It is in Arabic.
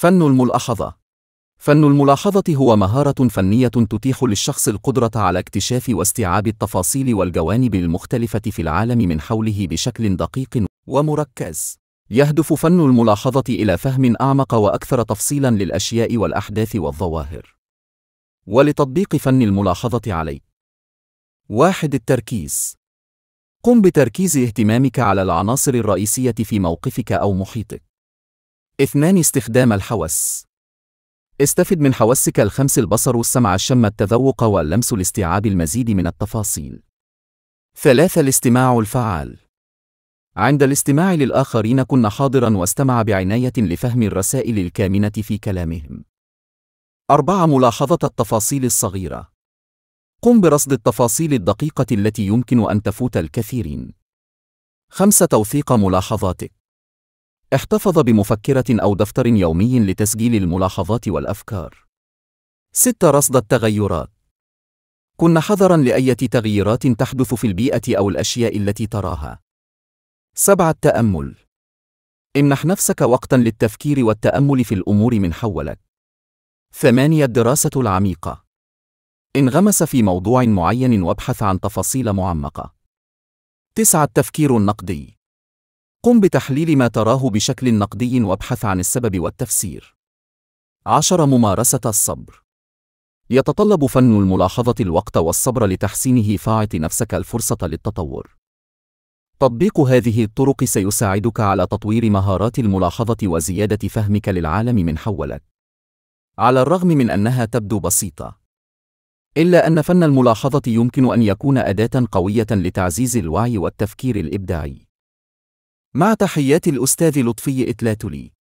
فن الملاحظة فن الملاحظة هو مهارة فنية تتيح للشخص القدرة على اكتشاف واستيعاب التفاصيل والجوانب المختلفة في العالم من حوله بشكل دقيق ومركز. يهدف فن الملاحظة إلى فهم أعمق وأكثر تفصيلاً للأشياء والأحداث والظواهر. ولتطبيق فن الملاحظة عليك. واحد التركيز. قم بتركيز اهتمامك على العناصر الرئيسية في موقفك أو محيطك. اثنان استخدام الحواس استفد من حواسك الخمس البصر والسمع الشم التذوق واللمس لاستيعاب المزيد من التفاصيل. ثلاثة الاستماع الفعال عند الاستماع للآخرين كن حاضرا واستمع بعناية لفهم الرسائل الكامنة في كلامهم. أربعة ملاحظة التفاصيل الصغيرة قم برصد التفاصيل الدقيقة التي يمكن أن تفوت الكثيرين. خمسة توثيق ملاحظاتك احتفظ بمفكرة أو دفتر يومي لتسجيل الملاحظات والأفكار. 6. رصد التغيرات كن حذراً لأية تغييرات تحدث في البيئة أو الأشياء التي تراها. 7. التأمل امنح نفسك وقتاً للتفكير والتأمل في الأمور من حولك. 8. الدراسة العميقة انغمس في موضوع معين وابحث عن تفاصيل معمقة. 9. التفكير النقدي قم بتحليل ما تراه بشكل نقدي وابحث عن السبب والتفسير. 10. ممارسة الصبر يتطلب فن الملاحظة الوقت والصبر لتحسينه فاعط نفسك الفرصة للتطور. تطبيق هذه الطرق سيساعدك على تطوير مهارات الملاحظة وزيادة فهمك للعالم من حولك. على الرغم من أنها تبدو بسيطة، إلا أن فن الملاحظة يمكن أن يكون أداة قوية لتعزيز الوعي والتفكير الإبداعي. مع تحيات الأستاذ لطفي إتلاتلي